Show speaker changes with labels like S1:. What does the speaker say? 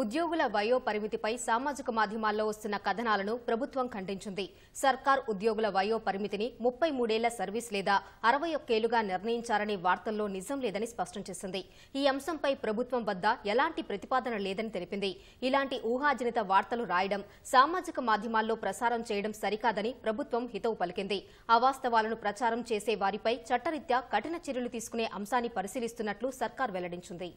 S1: ఉద్యోగుల వయో పరిమితిపై సామాజిక మాధ్యమాల్లో వస్తున్న కథనాలను ప్రభుత్వం ఖండించింది సర్కార్ ఉద్యోగుల వయో పరిమితిని ముప్పై మూడేళ్ల సర్వీస్ లేదా అరవై ఒక్కేళ్లుగా నిర్ణయించారనే వార్తల్లో నిజం లేదని స్పష్టం చేసింది ఈ అంశంపై ప్రభుత్వం వద్ద ఎలాంటి ప్రతిపాదన లేదని తెలిపింది ఇలాంటి ఊహాజనిత వార్తలు రాయడం సామాజిక మాధ్యమాల్లో ప్రసారం చేయడం సరికాదని ప్రభుత్వం హితవు పలికింది అవాస్తవాలను ప్రచారం చేసే వారిపై చట్టరీత్యా కఠిన చర్యలు తీసుకునే అంశాన్ని పరిశీలిస్తున్నట్లు సర్కార్ వెల్లడించింది